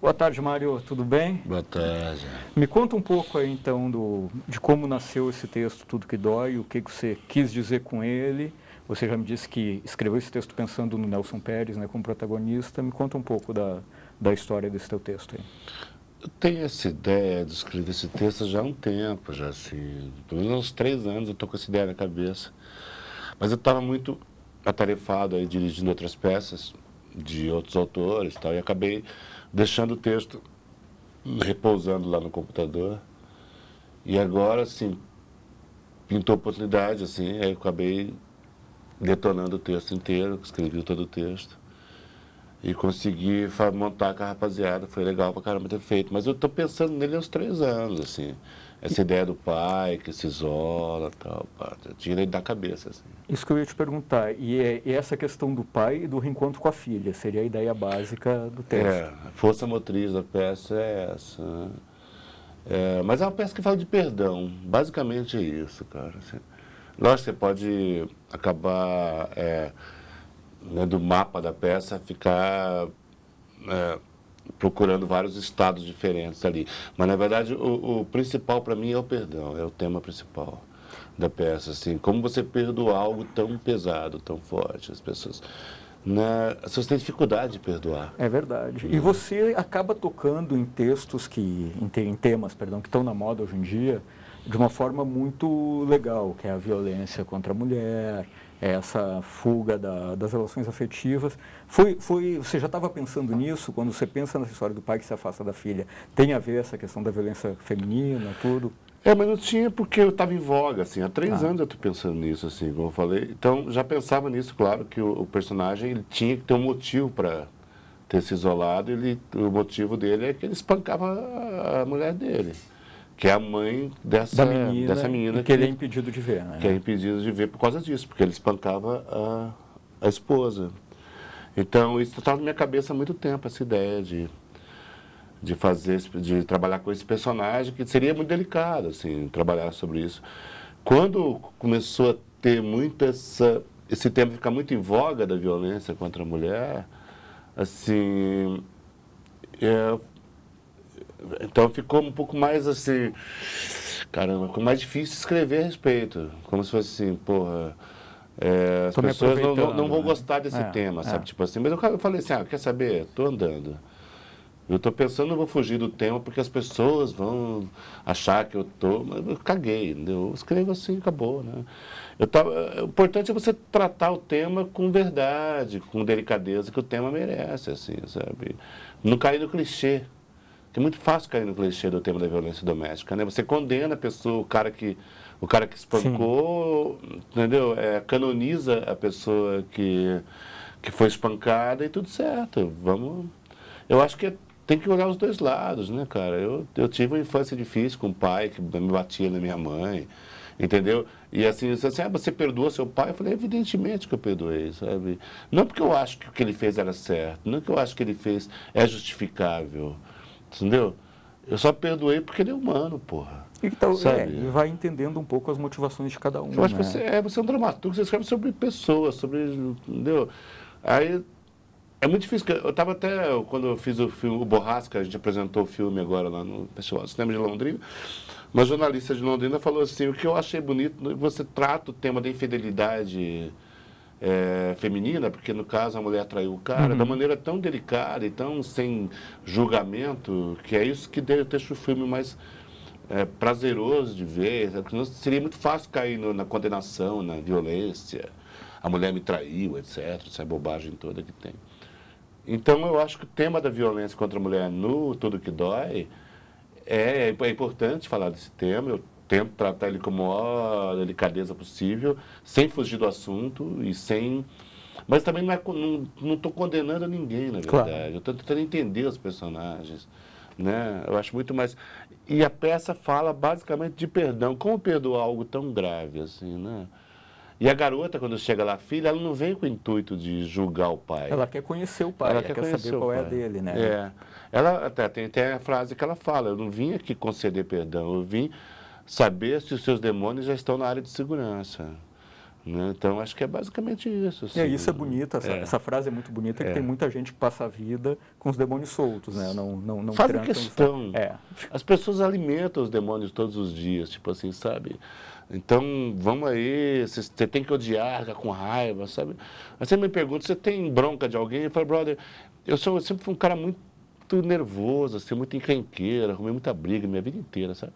Boa tarde, Mário. Tudo bem? Boa tarde. Me conta um pouco aí, então, do, de como nasceu esse texto, Tudo Que Dói, o que, que você quis dizer com ele. Você já me disse que escreveu esse texto pensando no Nelson Pérez né, como protagonista. Me conta um pouco da, da história desse teu texto aí. Eu tenho essa ideia de escrever esse texto já há um tempo, já assim, pelo menos uns três anos eu estou com essa ideia na cabeça. Mas eu estava muito atarefado aí dirigindo outras peças de outros autores tal, e acabei deixando o texto repousando lá no computador. E agora, assim, pintou oportunidade, assim, aí eu acabei detonando o texto inteiro, escrevi todo o texto. E consegui montar com a rapaziada, foi legal pra caramba ter feito. Mas eu tô pensando nele há uns três anos, assim. Essa ideia do pai que se isola, tal, pá, tá, tira da cabeça. Assim. Isso que eu ia te perguntar, e, é, e, essa questão do pai e do reencontro com a filha, seria a ideia básica do texto. É, a força motriz da peça é essa. Né? É, mas é uma peça que fala de perdão, basicamente é isso, cara. Assim, lógico, você pode acabar é, né, do mapa da peça, ficar... É, procurando vários estados diferentes ali. Mas, na verdade, o, o principal para mim é o perdão, é o tema principal da peça, assim, como você perdoar algo tão pesado, tão forte, as pessoas... Na, as pessoas têm dificuldade de perdoar. É verdade. E né? você acaba tocando em textos que, em temas, perdão, que estão na moda hoje em dia, de uma forma muito legal, que é a violência contra a mulher, essa fuga da, das relações afetivas. Foi, foi, você já estava pensando nisso quando você pensa nessa história do pai que se afasta da filha? Tem a ver essa questão da violência feminina, tudo? É, mas não tinha porque eu estava em voga, assim, há três ah. anos eu estou pensando nisso, assim, como eu falei. Então, já pensava nisso, claro, que o, o personagem ele tinha que ter um motivo para ter se isolado. Ele, o motivo dele é que ele espancava a mulher dele que é a mãe dessa da menina, dessa menina que, que ele é impedido de ver. Né? Que é impedido de ver por causa disso, porque ele espancava a, a esposa. Então, isso estava tá na minha cabeça há muito tempo, essa ideia de, de fazer, de trabalhar com esse personagem, que seria muito delicado, assim, trabalhar sobre isso. Quando começou a ter muito essa, esse tema ficar muito em voga da violência contra a mulher, assim, é, então ficou um pouco mais assim. Caramba, ficou mais difícil escrever a respeito. Como se fosse assim, porra. É, as pessoas não, não, não, vão né? gostar desse é, tema, sabe? É. Tipo assim, mas eu falei assim, ah, quer saber? Tô andando. Eu tô pensando, eu vou fugir do tema porque as pessoas vão achar que eu tô. Mas eu caguei, entendeu? Eu escrevo assim, acabou, né? Eu tava, o importante é você tratar o tema com verdade, com delicadeza que o tema merece, assim, sabe? Não cair no clichê é muito fácil cair no clichê do tema da violência doméstica, né? Você condena a pessoa, o cara que, o cara que espancou, Sim. entendeu? É, canoniza a pessoa que, que foi espancada e tudo certo. Vamos... Eu acho que é, tem que olhar os dois lados, né, cara? Eu, eu tive uma infância difícil com um pai que me batia na minha mãe, entendeu? E assim, você, assim, ah, você seu pai? Eu falei, evidentemente que eu perdoei, sabe? Não porque eu acho que o que ele fez era certo, não que eu acho que ele fez é justificável. Entendeu? Eu só perdoei porque ele é humano, porra. Então, é, sabe? É, vai entendendo um pouco as motivações de cada um. Eu acho né? que você é, você é um dramaturgo, você escreve sobre pessoas, sobre. Entendeu? Aí. É muito difícil. Eu estava até. Quando eu fiz o filme, o Borrasca, a gente apresentou o filme agora lá no Festival de Cinema de Londrina. Uma jornalista de Londrina falou assim: o que eu achei bonito, você trata o tema da infidelidade é, feminina, porque no caso a mulher traiu o cara, uhum. da maneira tão delicada e tão sem julgamento, que é isso que deixa o filme mais é, prazeroso de ver. Né? Seria muito fácil cair no, na condenação, na violência, a mulher me traiu, etc. Essa bobagem toda que tem. Então eu acho que o tema da violência contra a mulher no Tudo Que Dói é, é importante falar desse tema. Eu Tento tratar ele com a maior delicadeza possível, sem fugir do assunto e sem. Mas também não estou é, não, não condenando ninguém, na verdade. Claro. Eu estou tentando entender os personagens. Né? Eu acho muito mais. E a peça fala basicamente de perdão. Como perdoar algo tão grave assim, né? E a garota, quando chega lá, filha, ela não vem com o intuito de julgar o pai. Ela quer conhecer o pai, ela, ela quer, quer saber qual pai. é a dele, né? É. Ela até tem, até a frase que ela fala: Eu não vim aqui conceder perdão, eu vim saber se os seus demônios já estão na área de segurança. Né? Então, acho que é basicamente isso. Assim. É, isso é bonito, essa, é. essa frase é muito bonita, que é. tem muita gente que passa a vida com os demônios soltos, né? Não, não, não Fazem questão. É. As pessoas alimentam os demônios todos os dias, tipo assim, sabe? Então, vamos aí, você tem que odiar, fica com raiva, sabe? você me pergunta, você tem bronca de alguém? Eu falo, brother, eu, sou, eu sempre fui um cara muito nervoso, assim, muito encrenqueiro, arrumei muita briga minha vida inteira, sabe?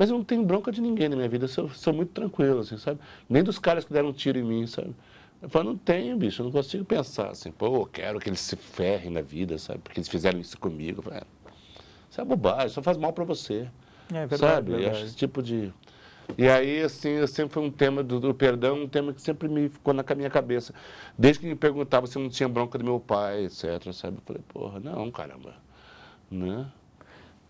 Mas eu não tenho bronca de ninguém na minha vida, eu sou, sou muito tranquilo, assim, sabe? Nem dos caras que deram um tiro em mim, sabe? Eu falo, não tenho, bicho, eu não consigo pensar assim, pô, eu quero que eles se ferrem na vida, sabe? Porque eles fizeram isso comigo. Falo, é, isso é bobagem, só faz mal para você. É, é verdade. Sabe? Verdade. Acho esse tipo de. E aí, assim, sempre foi um tema do, do, perdão, um tema que sempre me ficou na minha cabeça. Desde que me perguntava se eu não tinha bronca do meu pai, etc, sabe? Eu falei, porra, não, caramba, né?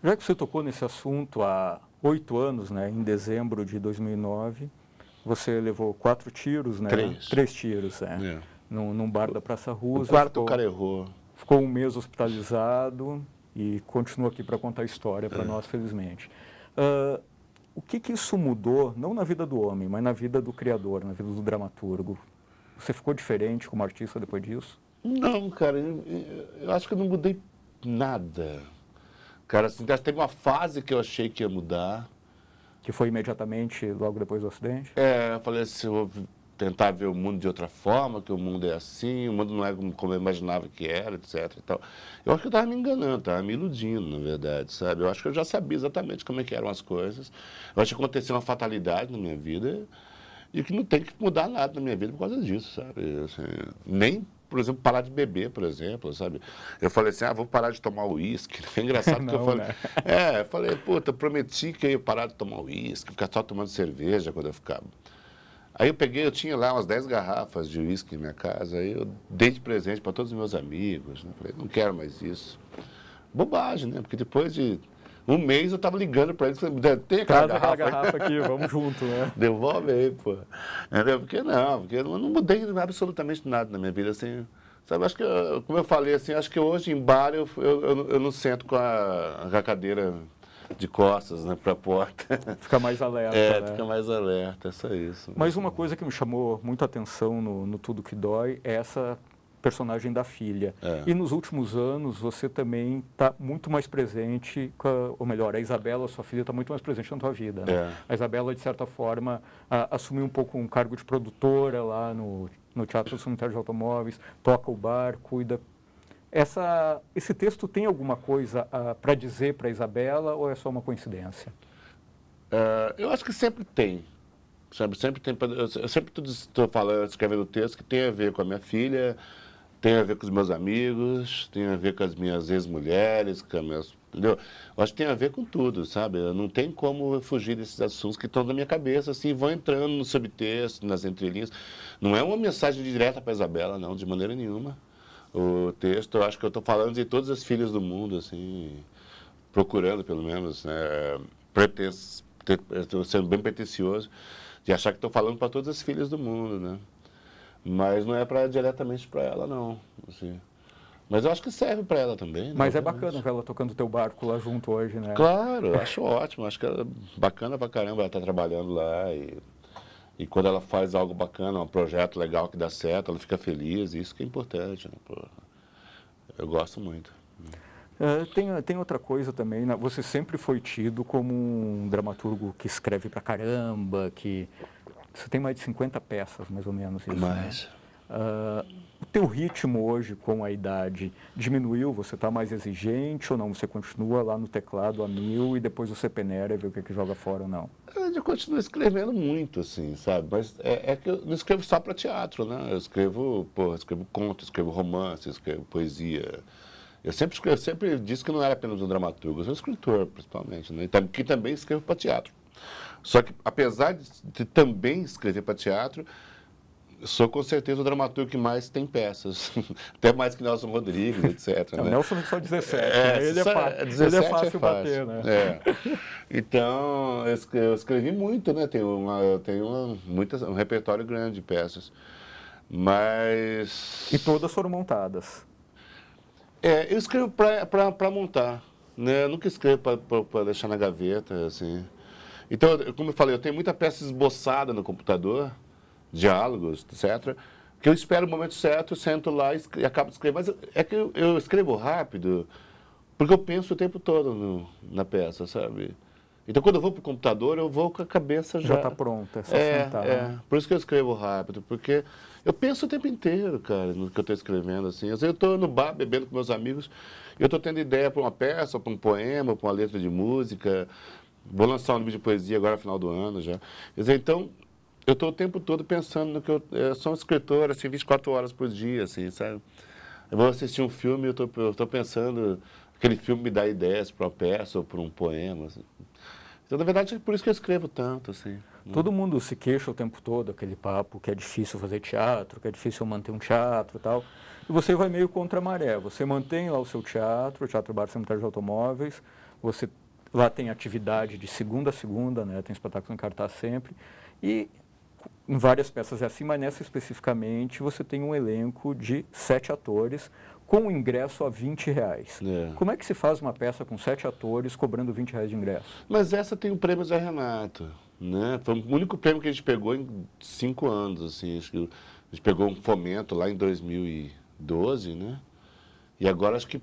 Já que você tocou nesse assunto, a, oito anos, né? Em dezembro de 2009, você levou quatro tiros, né? Três. Três tiros, é. é. Num, num bar da Praça Rusa. O quarto ficou, o cara errou. Ficou um mês hospitalizado e continua aqui para contar a história para é. nós, felizmente. Uh, o que, que isso mudou, não na vida do homem, mas na vida do criador, na vida do dramaturgo? Você ficou diferente como artista depois disso? Não, cara, eu, eu acho que eu não mudei nada. Cara, assim, teve uma fase que eu achei que ia mudar. Que foi imediatamente logo depois do acidente? É, eu falei assim, eu vou tentar ver o mundo de outra forma, que o mundo é assim, o mundo não é como eu imaginava que era, etc. Eu acho que eu estava me enganando, estava me iludindo, na verdade, sabe? Eu acho que eu já sabia exatamente como é que eram as coisas. Eu acho que aconteceu uma fatalidade na minha vida e que não tem que mudar nada na minha vida por causa disso, sabe? Assim, nem por exemplo, parar de beber, por exemplo, sabe? Eu falei assim, ah, vou parar de tomar uísque. Foi é engraçado que eu falei. Né? É, eu falei, puta, eu prometi que eu ia parar de tomar uísque, ficar só tomando cerveja quando eu ficava. Aí eu peguei, eu tinha lá umas 10 garrafas de uísque em minha casa, aí eu dei de presente para todos os meus amigos. Né? Falei, não quero mais isso. Bobagem, né? Porque depois de um mês eu tava ligando para ele, tem aquela garrafa, garrafa aqui, vamos junto, né? Devolve aí, pô. Entendeu? Porque não, porque eu não mudei absolutamente nada na minha vida, assim. Sabe, acho que, como eu falei, assim, acho que hoje em bar eu, eu, eu, eu não sento com a, a cadeira de costas né, para a porta. Fica mais alerta. É, né? fica mais alerta, é só isso. Mas uma coisa que me chamou muita atenção no, no Tudo Que Dói é essa personagem da filha. É. E nos últimos anos você também está muito mais presente, a, ou melhor, a Isabela, sua filha, está muito mais presente na tua vida. Né? É. A Isabela, de certa forma, a, assumiu um pouco um cargo de produtora lá no, no Teatro Sanitário de Automóveis, toca o bar, cuida. Essa, esse texto tem alguma coisa ah, para dizer para a Isabela ou é só uma coincidência? É, eu acho que sempre tem. sempre sempre tem, eu sempre estou falando, escrevendo texto que tem a ver com a minha filha, tem a ver com os meus amigos, tem a ver com as minhas ex-mulheres, com as minhas. Entendeu? Eu acho que tem a ver com tudo, sabe? Eu não tem como fugir desses assuntos que estão na minha cabeça, assim, vão entrando no subtexto, nas entrelinhas. Não é uma mensagem direta para Isabela, não, de maneira nenhuma. O texto, eu acho que eu estou falando de todas as filhas do mundo, assim, procurando, pelo menos, né, pretens, sendo bem pretencioso, de achar que estou falando para todas as filhas do mundo, né? Mas não é para diretamente para ela, não. Assim. Mas eu acho que serve para ela também. Né? Mas é bacana ver ela tocando teu barco lá junto hoje, né? Claro, acho ótimo. Acho que é bacana para caramba ela tá trabalhando lá e, e quando ela faz algo bacana, um projeto legal que dá certo, ela fica feliz. Isso que é importante, né? Pô, eu gosto muito. Uh, tem, tem outra coisa também, né? você sempre foi tido como um dramaturgo que escreve pra caramba, que você tem mais de 50 peças, mais ou menos isso. Né? Mais. Né? Uh, o teu ritmo hoje, com a idade, diminuiu? Você está mais exigente ou não? Você continua lá no teclado a mil e depois você peneira e vê o que, é que joga fora ou não? É, eu continuo escrevendo muito, assim, sabe? Mas é, é que eu não escrevo só para teatro, né? Eu escrevo, porra, escrevo conto, escrevo romance, escrevo poesia. Eu sempre, eu sempre disse que não era apenas um dramaturgo, eu sou um escritor, principalmente, né? Que também escrevo para teatro. Só que, apesar de, de também escrever para teatro, sou com certeza o dramaturgo que mais tem peças. Até mais que Nelson Rodrigues, etc. É, né? O Nelson não é só 17, é, né? ele, é fácil, 17 ele é fácil, é fácil bater, né? É. Então, eu escrevi muito, né? tenho uma, uma, muitas, um repertório grande de peças. Mas... E todas foram montadas? É, eu escrevo para montar. Né? Eu nunca escrevo para deixar na gaveta, assim. Então, como eu falei, eu tenho muita peça esboçada no computador, diálogos, etc., que eu espero o momento certo, sento lá e acabo de escrever. Mas é que eu, escrevo rápido, porque eu penso o tempo todo no, na peça, sabe? Então, quando eu vou para o computador, eu vou com a cabeça já... Já está pronta, é só é, sentar. É. Né? Por isso que eu escrevo rápido, porque eu penso o tempo inteiro, cara, no que eu estou escrevendo, assim. Às vezes eu estou no bar bebendo com meus amigos, eu estou tendo ideia para uma peça, para um poema, para uma letra de música, Vou lançar um livro de poesia agora, final do ano já. Quer dizer, então, eu estou o tempo todo pensando no que eu. É, eu sou um escritor, assim, 24 horas por dia, assim, sabe? Eu vou assistir um filme e eu estou pensando. Aquele filme me dá ideias para uma peça ou para um poema. Assim. Então, na verdade, é por isso que eu escrevo tanto, assim. Né? Todo mundo se queixa o tempo todo, aquele papo que é difícil fazer teatro, que é difícil manter um teatro e tal. E você vai meio contra a maré. Você mantém lá o seu teatro, o Teatro Bar Cemitério de Automóveis, você Lá tem atividade de segunda a segunda, né? tem espetáculos em cartaz sempre. E em várias peças é assim, mas nessa especificamente você tem um elenco de sete atores com ingresso a 20 reais. É. Como é que se faz uma peça com sete atores cobrando 20 reais de ingresso? Mas essa tem o prêmio Zé Renato, né? Foi o único prêmio que a gente pegou em cinco anos, assim. Acho que a gente pegou um fomento lá em 2012, né? E agora acho que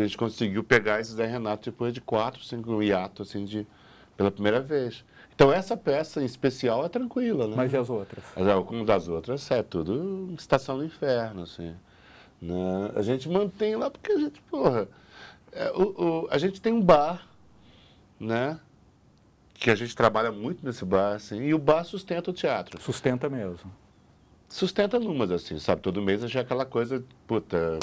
a gente conseguiu pegar esse Zé Renato depois de quatro, cinco hiato, assim, de, pela primeira vez. Então, essa peça em especial é tranquila, né? Mas e as outras? As, algumas das outras é tudo Estação do Inferno, assim. Né? A gente mantém lá porque a gente, porra, é, o, o, a gente tem um bar, né? Que a gente trabalha muito nesse bar, assim, e o bar sustenta o teatro. Sustenta mesmo. Sustenta numas, assim, sabe? Todo mês a gente é aquela coisa, puta,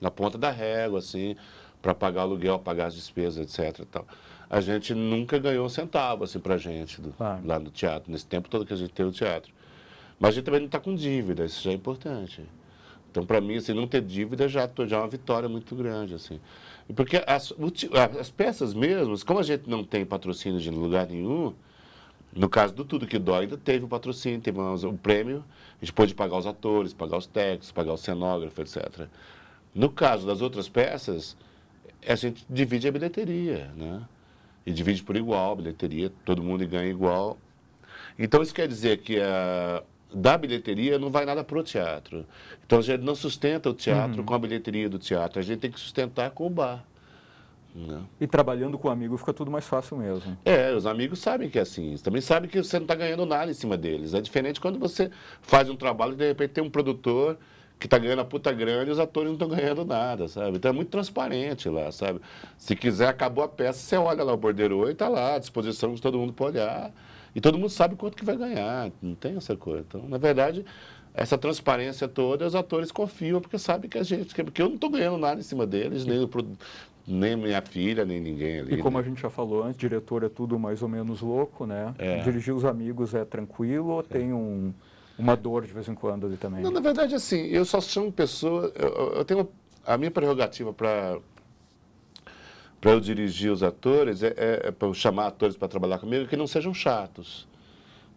na ponta da régua, assim, para pagar aluguel, pagar as despesas, etc. Tal. A gente nunca ganhou um centavo, assim, para a gente, do, claro. lá no teatro, nesse tempo todo que a gente teve o teatro. Mas a gente também não está com dívida, isso já é importante. Então, para mim, assim, não ter dívida já, já é uma vitória muito grande, assim. Porque as, as peças mesmas, como a gente não tem patrocínio de lugar nenhum, no caso do Tudo Que Dói, ainda teve o patrocínio, teve o um prêmio, a gente pôde pagar os atores, pagar os técnicos, pagar o cenógrafo, etc. No caso das outras peças, é assim, a gente divide a bilheteria, né? E divide por igual a bilheteria, todo mundo ganha igual. Então, isso quer dizer que a, da bilheteria não vai nada para o teatro. Então, a gente não sustenta o teatro uhum. com a bilheteria do teatro, a gente tem que sustentar com o bar. Né? E trabalhando com amigos amigo fica tudo mais fácil mesmo. É, os amigos sabem que é assim. também sabem que você não está ganhando nada em cima deles. É diferente quando você faz um trabalho e de repente tem um produtor que está ganhando a puta grande e os atores não estão ganhando nada, sabe? Então é muito transparente lá, sabe? Se quiser, acabou a peça, você olha lá o bordeiro e está lá, à disposição de todo mundo pode olhar. E todo mundo sabe quanto que vai ganhar, não tem essa coisa. Então, na verdade, essa transparência toda, os atores confiam, porque sabem que a gente... Porque eu não estou ganhando nada em cima deles, nem, pro, nem minha filha, nem ninguém ali. E como né? a gente já falou antes, diretor é tudo mais ou menos louco, né? É. Dirigir os amigos é tranquilo, é. tem um uma dor de vez em quando ali também. Não, na verdade, assim, eu só chamo pessoas. Eu, eu, tenho a minha prerrogativa para para eu dirigir os atores, é, é, é para eu chamar atores para trabalhar comigo que não sejam chatos.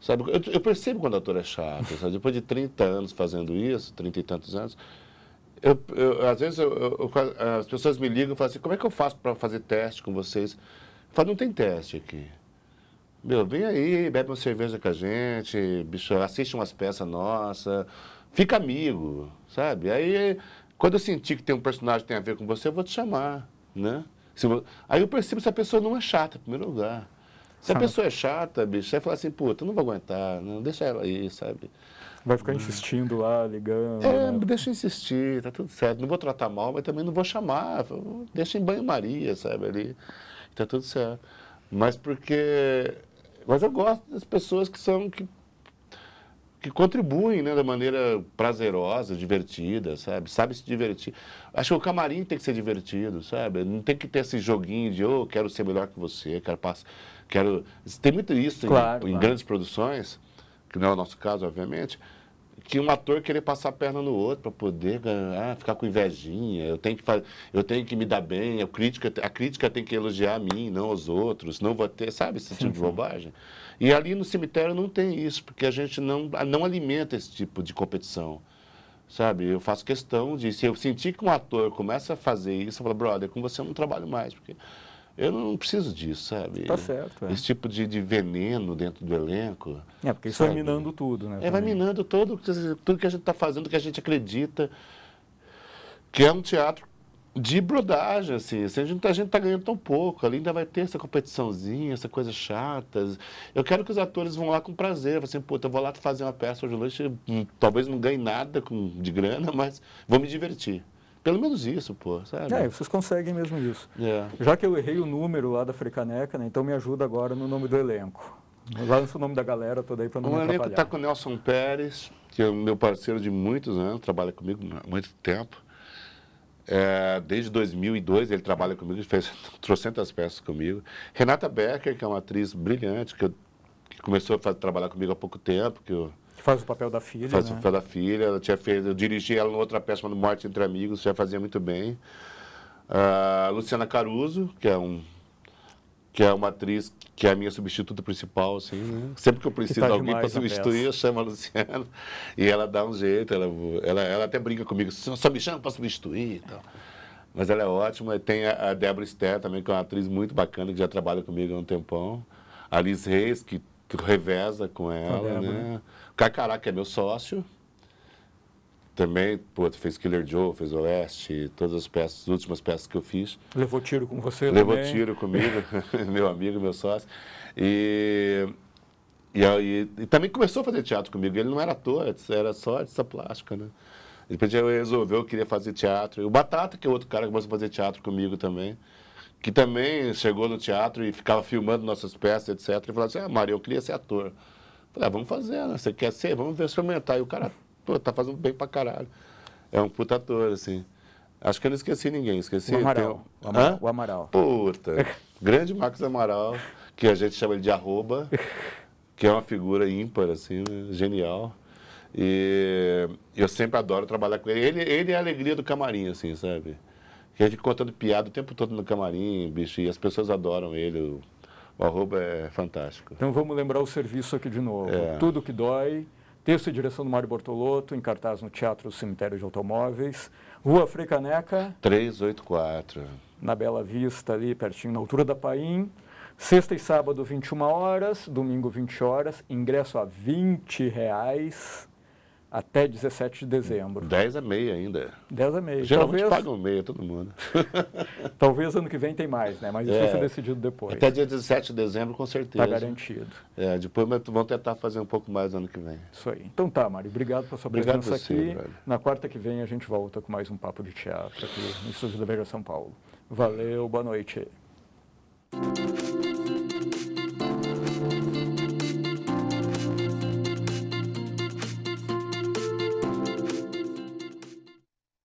Sabe? Eu, eu percebo quando o ator é chato. Sabe? Depois de 30 anos fazendo isso, 30 e tantos anos, eu, eu às vezes eu, as pessoas me ligam e falam assim: como é que eu faço para fazer teste com vocês? Eu falo, não tem teste aqui. Meu, vem aí, bebe uma cerveja com a gente, bicho, assiste umas peças nossas, fica amigo, sabe? Aí, quando eu sentir que tem um personagem que tem a ver com você, eu vou te chamar, né? Aí eu percebo se a pessoa não é chata, em primeiro lugar. Se a pessoa é chata, bicho, vai fala assim, puta, não vou aguentar, não, deixa ela aí, sabe? Vai ficar insistindo lá, ligando. É, né? deixa insistir, tá tudo certo. Não vou tratar mal, mas também não vou chamar. Deixa em banho-maria, sabe? Ali, tá tudo certo. Mas porque mas eu gosto das pessoas que são que, que contribuem, né, da maneira prazerosa, divertida, sabe? Sabe se divertir. Acho que o camarim tem que ser divertido, sabe? Não tem que ter esse joguinho de eu oh, quero ser melhor que você, quero passar, quero tem muito isso claro, em, claro. em grandes produções, que não é o nosso caso, obviamente tinha um ator querer passar a perna no outro para poder ficar com invejinha. Eu tenho que fazer, eu tenho que me dar bem. A crítica, a crítica tem que elogiar a mim, não aos outros. Não vou ter, sabe esse tipo de bobagem. E ali no cemitério não tem isso, porque a gente não não alimenta esse tipo de competição. Sabe, eu faço questão de, se eu sentir que um ator começa a fazer isso, eu falo, brother, com você eu não trabalho mais, porque eu não preciso disso, sabe? Tá certo. É. Esse tipo de, de, veneno dentro do elenco. É, porque isso sabe? vai minando tudo, né? É, vai minando todo, tudo que a gente está fazendo, que a gente acredita. Que é um teatro de brodagem, assim. assim a gente está ganhando tão pouco, ali ainda vai ter essa competiçãozinha, essa coisa chata. Eu quero que os atores vão lá com prazer. Falei assim, puta, eu vou lá fazer uma peça hoje à noite, hum, talvez não ganhe nada com, de grana, mas vou me divertir. Pelo menos isso, pô, sabe? É, vocês conseguem mesmo isso. É. Já que eu errei o número lá da Frecaneca, né, então me ajuda agora no nome do elenco. Lança o nome da galera toda aí para não O elenco está com o Nelson Pérez, que é meu parceiro de muitos anos, trabalha comigo há muito tempo. É, desde 2002 ele trabalha comigo, fez trocentas peças comigo. Renata Becker, que é uma atriz brilhante, que, eu, que começou a fazer, trabalhar comigo há pouco tempo, que eu Faz o papel da filha. Faz né? o papel da filha. Ela tinha feito, eu dirigi ela outra peça chamada Morte Entre Amigos, já fazia muito bem. Uh, Luciana Caruso, que é um que é uma atriz que é a minha substituta principal, assim, né? Sempre que eu preciso tá de tá alguém para substituir, eu chamo a Luciana e ela dá um jeito, ela, ela, ela até brinca comigo, só me chama para substituir e tal. Mas ela é ótima. Tem a, a Débora também, que é uma atriz muito bacana, que já trabalha comigo há um tempão. A Liz Reis, que que reveza com ela, Programa, né? né? que é meu sócio, também, pô, fez Killer Joe, fez Oeste, todas as peças, as últimas peças que eu fiz. Levou tiro com você Levou também. tiro comigo, meu amigo, meu sócio. E, e, e, e, também começou a fazer teatro comigo. Ele não era ator, era só artista plástica, né? Depois ele resolveu, eu queria fazer teatro. o Batata, que é outro cara que começou a fazer teatro comigo também que também chegou no teatro e ficava filmando nossas peças, etc. E falava assim: Ah, Mário, eu queria ser ator. falei: ah, vamos fazer, né? Você quer ser? Vamos ver experimentar. E o cara, pô, tá fazendo bem pra caralho. É um puta ator, assim. Acho que eu não esqueci ninguém, esqueci. O Amaral. Tem... O, Amaral. o Amaral. Puta. Grande Marcos Amaral, que a gente chama ele de arroba, que é uma figura ímpar, assim, genial. E eu sempre adoro trabalhar com ele. Ele, ele é a alegria do camarim, assim, sabe? Que a gente contando piada o tempo todo no camarim, bicho, e as pessoas adoram ele. O, o arroba é fantástico. Então vamos lembrar o serviço aqui de novo. É. Tudo que dói. Texto e direção do Mário Bortolotto, em cartaz no Teatro Cemitério de Automóveis. Rua Frei Caneca. 384. Na Bela Vista, ali pertinho, na altura da Paim. Sexta e sábado, 21 horas. Domingo, 20 horas. Ingresso a 20 reais até 17 de dezembro. 10 a meia ainda. 10 a meia. Geralmente Talvez... pagam meia todo mundo. Talvez ano que vem tem mais, né? Mas isso é, vai ser decidido depois. Até dia 17 de dezembro, com certeza. Está garantido. É, depois vão tentar fazer um pouco mais ano que vem. Isso aí. Então tá, Mário. Obrigado pela sua obrigado presença você, aqui. Velho. Na quarta que vem a gente volta com mais um Papo de Teatro aqui no Estúdio da Veja São Paulo. Valeu, boa noite.